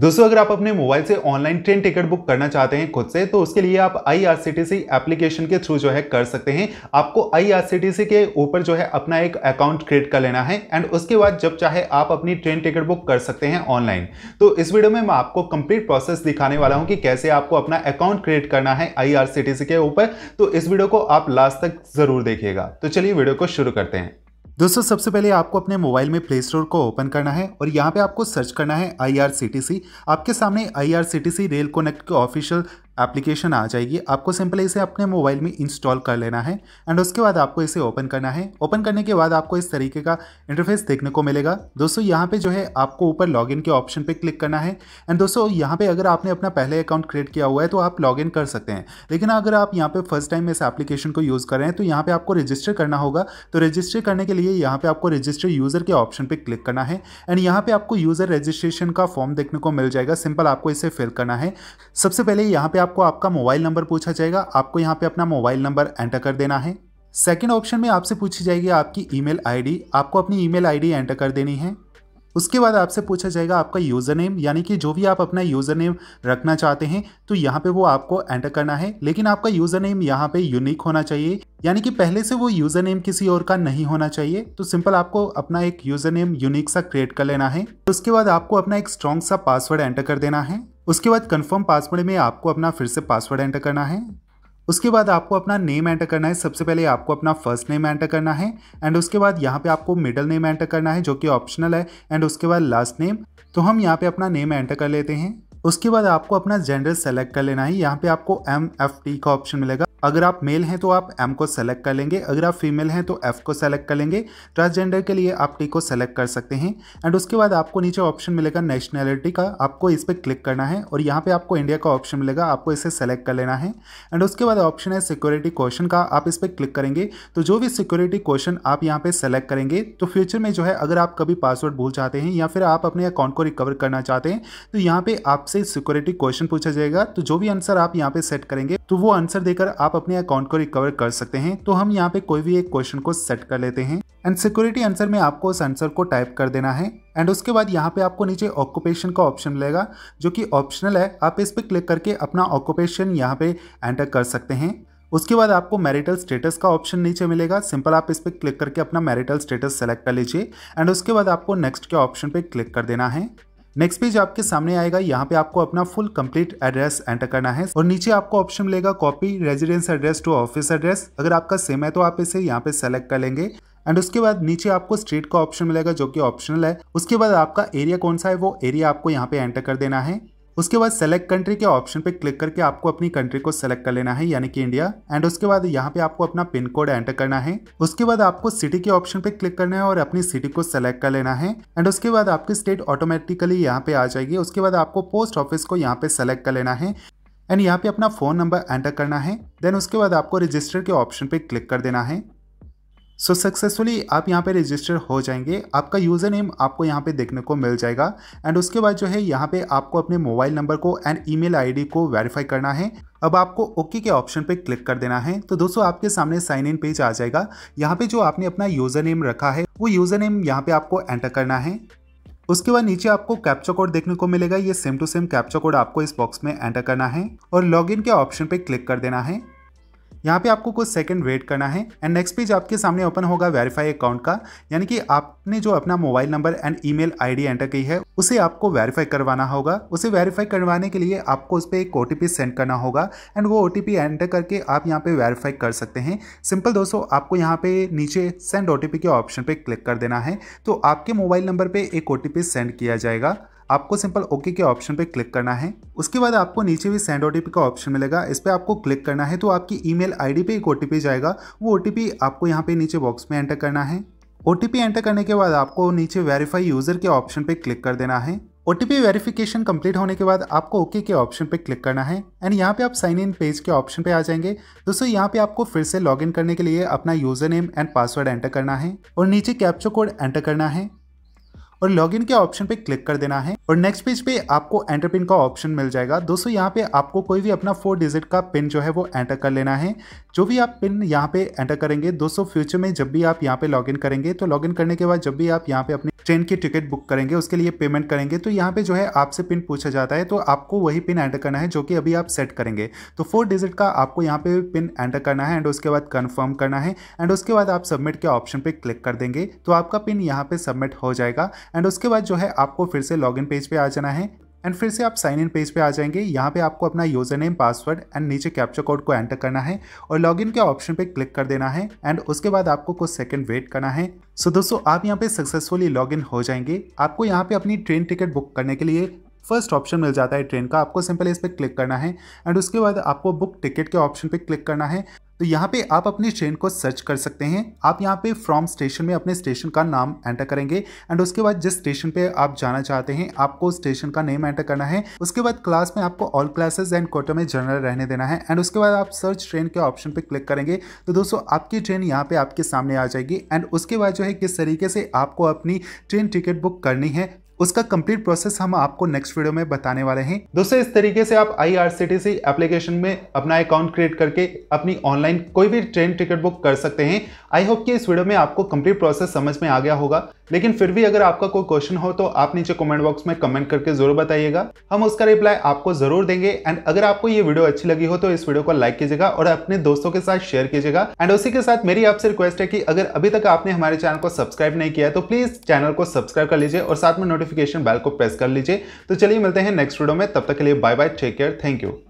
दोस्तों अगर आप अपने मोबाइल से ऑनलाइन ट्रेन टिकट बुक करना चाहते हैं खुद से तो उसके लिए आप आईआरसीटीसी एप्लीकेशन के थ्रू जो है कर सकते हैं आपको आईआरसीटीसी के ऊपर जो है अपना एक अकाउंट क्रिएट कर लेना है एंड उसके बाद जब चाहे आप अपनी ट्रेन टिकट बुक कर सकते हैं ऑनलाइन तो इस वीडियो में मैं आपको कंप्लीट प्रोसेस दिखाने वाला हूँ कि कैसे आपको अपना अकाउंट क्रिएट करना है आई के ऊपर तो इस वीडियो को आप लास्ट तक जरूर देखिएगा तो चलिए वीडियो को शुरू करते हैं दोस्तों सबसे पहले आपको अपने मोबाइल में प्ले स्टोर को ओपन करना है और यहाँ पे आपको सर्च करना है आईआरसीटीसी आपके सामने आईआरसीटीसी रेल कनेक्ट के ऑफिशियल एप्लीकेशन आ जाएगी आपको सिंपली इसे अपने मोबाइल में इंस्टॉल कर लेना है एंड उसके बाद आपको इसे ओपन करना है ओपन करने के बाद आपको इस तरीके का इंटरफेस देखने को मिलेगा दोस्तों यहाँ पे जो है आपको ऊपर लॉगिन के ऑप्शन पे क्लिक करना है एंड दोस्तों यहाँ पे अगर आपने अपना पहले अकाउंट क्रिएट किया हुआ है तो आप लॉग कर सकते हैं लेकिन अगर आप यहाँ पर फर्स्ट टाइम इस एप्लीकेशन को यूज़ कर रहे हैं तो यहाँ पर आपको रजिस्टर करना होगा तो रजिस्टर करने के लिए यहाँ पर आपको रजिस्टर यूज़र के ऑप्शन पर क्लिक करना है एंड यहाँ पर आपको यूज़र रजिस्ट्रेशन का फॉर्म देखने को मिल जाएगा सिंपल आपको इसे फिल करना है सबसे पहले यहाँ पे आपको आपका मोबाइल नंबर पूछा जाएगा आपको यहाँ पे अपना मोबाइल नंबर एंटर कर देना है सेकेंड ऑप्शन में आपसे पूछी जाएगी आपकी ईमेल आईडी आपको अपनी ईमेल आईडी एंटर कर देनी है उसके बाद आपसे पूछा जाएगा आपका यूज़र नेम यानी कि जो भी आप अपना यूज़र नेम रखना चाहते हैं तो यहाँ पे वो आपको एंटर करना है लेकिन आपका यूज़र नेम यहाँ पे यूनिक होना चाहिए यानी कि पहले से वो यूज़र नेम किसी और का नहीं होना चाहिए तो सिंपल आपको अपना एक यूज़र नेम यूनिक सा क्रिएट कर लेना है उसके बाद आपको अपना एक स्ट्रॉन्ग सा पासवर्ड एंटर कर देना है उसके बाद कन्फर्म पासवर्ड में आपको अपना फिर से पासवर्ड एंटर करना है उसके बाद आपको अपना नेम एंटर करना है सबसे पहले आपको अपना फर्स्ट नेम एंटर करना है एंड उसके बाद यहाँ पे आपको मिडल नेम एंटर करना है जो कि ऑप्शनल है एंड उसके बाद लास्ट नेम तो हम यहाँ पे अपना नेम एंटर कर लेते हैं उसके बाद आपको अपना जेंडर सेलेक्ट कर लेना है यहाँ पे आपको एम एफ टी का ऑप्शन मिलेगा अगर आप मेल हैं तो आप एम को सेलेक्ट कर लेंगे अगर आप फीमेल हैं तो एफ को सेलेक्ट कर लेंगे ट्रांसजेंडर के लिए आप टी को सेलेक्ट कर सकते हैं एंड उसके बाद आपको नीचे ऑप्शन मिलेगा नेशनैलिटी का आपको इस पर क्लिक करना है और यहाँ पे आपको इंडिया का ऑप्शन मिलेगा आपको इसे सेलेक्ट कर लेना है एंड उसके बाद ऑप्शन है सिक्योरिटी क्वेश्चन का आप इस पर क्लिक करेंगे तो जो भी सिक्योरिटी क्वेश्चन आप यहाँ पर सेलेक्ट करेंगे तो फ्यूचर में जो है अगर आप कभी पासवर्ड भूल जाते हैं या फिर आप अपने अकाउंट को रिकवर करना चाहते हैं तो यहाँ पर आपसे सिक्योरिटी क्वेश्चन पूछा जाएगा तो जो भी आंसर आप यहाँ पर सेट करेंगे तो वो आंसर देकर आप अपने अकाउंट को रिकवर कर सकते हैं तो हम यहाँ पे कोई भी एक क्वेश्चन को सेट कर लेते हैं एंड सिक्योरिटी आंसर में आपको उस आंसर को टाइप कर देना है एंड उसके बाद यहाँ पे आपको नीचे ऑक्यूपेशन का ऑप्शन मिलेगा जो कि ऑप्शनल है आप इस पर क्लिक करके अपना ऑक्यूपेशन यहाँ पे एंटर कर सकते हैं उसके बाद आपको मैरिटल स्टेटस का ऑप्शन नीचे मिलेगा सिंपल आप इस पर क्लिक करके अपना मैरिटल स्टेटस सेलेक्ट कर लीजिए एंड उसके बाद आपको नेक्स्ट के ऑप्शन पे क्लिक कर देना है नेक्स्ट पेज आपके सामने आएगा यहाँ पे आपको अपना फुल कंप्लीट एड्रेस एंटर करना है और नीचे आपको ऑप्शन मिलेगा copy residence address to office address अगर आपका सेम है तो आप इसे यहाँ पे सेलेक्ट कर लेंगे एंड उसके बाद नीचे आपको स्ट्रीट का ऑप्शन मिलेगा जो कि ऑप्शनल है उसके बाद आपका एरिया कौन सा है वो एरिया आपको यहाँ पे एंटर कर देना है उसके बाद सेलेक्ट कंट्री के ऑप्शन पे क्लिक करके आपको अपनी कंट्री को सेलेक्ट कर लेना है यानी कि इंडिया एंड उसके बाद यहाँ पे आपको अपना पिन कोड एंटर करना है उसके बाद आपको सिटी के ऑप्शन पे क्लिक करना है और अपनी सिटी को सेलेक्ट कर लेना है एंड उसके बाद आपकी स्टेट ऑटोमेटिकली यहाँ पे आ जाएगी उसके बाद आपको पोस्ट ऑफिस को यहाँ पे सेलेक्ट कर लेना है एंड यहाँ पे अपना फ़ोन नंबर एंटर करना है देन उसके बाद आपको रजिस्टर के ऑप्शन पे क्लिक कर देना है सो so, सक्सेसफुली आप यहाँ पे रजिस्टर हो जाएंगे आपका यूज़र नेम आपको यहाँ पे देखने को मिल जाएगा एंड उसके बाद जो है यहाँ पे आपको अपने मोबाइल नंबर को एंड ईमेल आईडी को वेरीफाई करना है अब आपको ओके के ऑप्शन पे क्लिक कर देना है तो दोस्तों आपके सामने साइन इन पेज आ जाएगा यहाँ पे जो आपने अपना यूज़र नेम रखा है वो यूज़र नेम यहाँ पर आपको एंटर करना है उसके बाद नीचे आपको कैप्चा कोड देखने को मिलेगा ये same to same captcha code आपको इस बॉक्स में एंटर करना है और लॉग के ऑप्शन पर क्लिक कर देना है यहाँ पे आपको कुछ सेकंड वेट करना है एंड नेक्स्ट पेज आपके सामने ओपन होगा वेरीफाई अकाउंट का यानी कि आपने जो अपना mobile number and email ID enter की है उसे आपको वेरीफाई करवाना होगा उसे वेरीफाई करवाने के लिए आपको उस पर एक ओ सेंड करना होगा एंड वो ओ एंटर करके आप यहाँ पे वेरीफाई कर सकते हैं सिंपल दोस्तों आपको यहाँ पे नीचे सेंड ओ के ऑप्शन पे क्लिक कर देना है तो आपके मोबाइल नंबर पे एक ओ सेंड किया जाएगा आपको सिंपल ओके के ऑप्शन पे क्लिक करना है उसके बाद आपको नीचे भी सेंड ओटीपी का ऑप्शन मिलेगा इस पर आपको क्लिक करना है तो आपकी ईमेल आईडी पे एक ओटीपी जाएगा वो ओटीपी आपको यहाँ पे नीचे बॉक्स में एंटर करना है ओटीपी एंटर करने के बाद आपको नीचे वेरीफाई यूजर के ऑप्शन पे क्लिक कर देना है ओटीपी वेरिफिकेशन कंप्लीट होने के बाद आपको ओके के ऑप्शन पे क्लिक करना है एंड यहाँ पे आप साइन इन पेज के ऑप्शन पे आ जाएंगे दोस्तों यहाँ पे आपको फिर से लॉगिन करने के लिए अपना user name and password enter करना है और नीचे कैप्चो कोड एंटर करना है और लॉगिन के ऑप्शन पे क्लिक कर देना है और नेक्स्ट पेज पे आपको एंटर पिन का ऑप्शन मिल जाएगा दोस्तों यहाँ पे आपको कोई भी अपना फोर डिजिट का पिन जो है वो एंटर कर लेना है जो भी आप पिन यहाँ पे एंटर करेंगे दोस्तों फ्यूचर में जब भी आप यहाँ पे लॉग करेंगे तो लॉग करने के बाद जब भी आप यहाँ पे अपने ट्रेन की टिकट बुक करेंगे उसके लिए पेमेंट करेंगे तो यहाँ पे जो है आपसे पिन पूछा जाता है तो आपको वही पिन एंटर करना है जो कि अभी आप सेट करेंगे तो फोर डिजिट का आपको यहाँ पे पिन एंटर करना है एंड उसके बाद कन्फर्म करना है एंड उसके बाद आप सबमिट के ऑप्शन पर क्लिक कर देंगे तो आपका पिन यहाँ पर सबमिट हो जाएगा एंड उसके बाद जो है आपको फिर से लॉगिन पेज पर पे आ जाना है एंड फिर से आप साइन इन पेज पे आ जाएंगे यहाँ पे आपको अपना यूज़र नेम पासवर्ड एंड नीचे कैप्चर कोड को एंटर करना है और लॉगिन के ऑप्शन पे क्लिक कर देना है एंड उसके बाद आपको कुछ सेकंड वेट करना है सो so, दोस्तों आप यहाँ पे सक्सेसफुली लॉगिन हो जाएंगे आपको यहाँ पे अपनी ट्रेन टिकट बुक करने के लिए फर्स्ट ऑप्शन मिल जाता है ट्रेन का आपको सिंपल इस पर क्लिक करना है एंड उसके बाद आपको बुक टिकट के ऑप्शन पे क्लिक करना है तो यहाँ पे आप अपनी ट्रेन को सर्च कर सकते हैं आप यहाँ पे फ्रॉम स्टेशन में अपने स्टेशन का नाम एंटर करेंगे एंड उसके बाद जिस स्टेशन पे आप जाना चाहते हैं आपको स्टेशन का नेम एंटर करना है उसके बाद क्लास में आपको ऑल क्लासेस एंड कोटा में जनरल रहने देना है एंड उसके बाद आप सर्च ट्रेन के ऑप्शन पर क्लिक करेंगे तो दोस्तों आपकी ट्रेन यहाँ पर आपके सामने आ जाएगी एंड उसके बाद जो है किस तरीके से आपको अपनी ट्रेन टिकट बुक करनी है उसका कंप्लीट प्रोसेस हम आपको नेक्स्ट वीडियो में बताने वाले हैं दोस्तों इस तरीके से आप I R C C T application में अपना अकाउंट क्रिएट करके अपनी ऑनलाइन कोई भी ट्रेन टिकट बुक कर सकते हैं आई होप कि इस वीडियो में आपको कंप्लीट प्रोसेस समझ में आ गया होगा लेकिन फिर भी अगर आपका कोई क्वेश्चन हो तो आप नीचे कमेंट बॉक्स में कमेंट करके जरूर बताइएगा हम उसका रिप्लाई आपको जरूर देंगे एंड अगर आपको ये वीडियो अच्छी लगी हो तो इस वीडियो को लाइक कीजिएगा और अपने दोस्तों के साथ शेयर कीजिएगा एंड उसी के साथ मेरी आपसे रिक्वेस्ट है कि अगर अभी तक आपने हमारे चैनल को सब्सक्राइब नहीं किया तो प्लीज चैनल को सब्सक्राइब कर लीजिए और साथ में नोटिफिकेशन बैल को प्रेस कर लीजिए तो चलिए मिलते हैं नेक्स्ट वीडियो में तब तक के लिए bye bye take care thank you